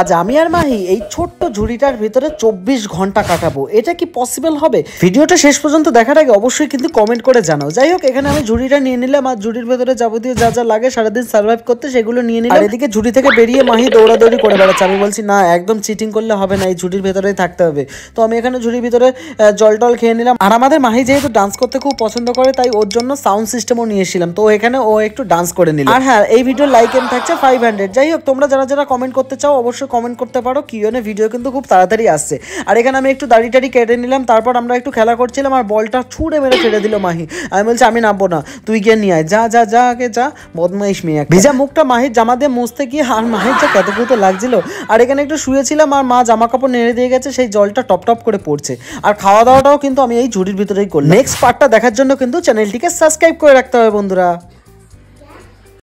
আজ আমি আর মাহি এই ছোট্ট ঝুড়িটার ভিতরে চব্বিশ ঘন্টা কাটাবো এটা কি পসিবল হবে ভিডিওটা শেষ পর্যন্ত দেখার আগে অবশ্যই কিন্তু কমেন্ট করে জানাও যাই হোক এখানে আমি ঝুড়িটা নিয়ে নিলাম আর ঝুড়ির ভেতরে যাবতীয় যা যা লাগে সারাদিন সার্ভাইভ করতে সেগুলো নিয়ে নিলাম এদিকে ঝুড়ি থেকে বেরিয়ে মাহি দৌড়াদৌড়ি করে বেড়াচ্ছে আমি বলছি না একদম চিটিং করলে হবে না এই ঝুড়ির ভেতরেই থাকতে হবে তো আমি এখানে ঝুড়ির ভিতরে জল টল খেয়ে নিলাম আর আমাদের মাহি যেহেতু ডান্স করতে খুব পছন্দ করে তাই ওর জন্য সাউন্ড সিস্টেমও নিয়ে এসেছিলাম তো এখানে ও একটু ডান্স করে নিলাম আর হ্যাঁ এই ভিডিও লাইক এম থাকছে ফাইভ হান্ড্রেড যাই হোক তোমরা যারা যারা কমেন্ট করতে চাও অবশ্যই অবশ্যই কমেন্ট করতে পারো কিউএনএ ভিডিও কিন্তু খুব তাড়াতাড়ি আসছে আর এখানে আমি একটু দাড়ি টাড়ি কেটে নিলাম তারপর আমরা একটু খেলা করছিলাম আর বলটা ছুঁড়ে মেরে ফেলে দিল মাহি আমি বলছি আমি নামবো না তুই গিয়ে নিয়ে আয় যা যা যা আগে যা বদমাইশ মেয়ে ভিজা মুখটা মাহির জামা দিয়ে মুছতে গিয়ে আর মাহির যা কেতকুতো লাগছিল আর এখানে একটু শুয়েছিলাম আর মা জামা কাপড় নেড়ে দিয়ে গেছে সেই জলটা টপ টপ করে পড়ছে আর খাওয়া দাওয়াটাও কিন্তু আমি এই ঝুড়ির ভিতরেই করলাম নেক্সট পার্টটা দেখার জন্য কিন্তু চ্যানেলটিকে সাবস্ক্রাইব করে রাখতে হবে বন্ধুরা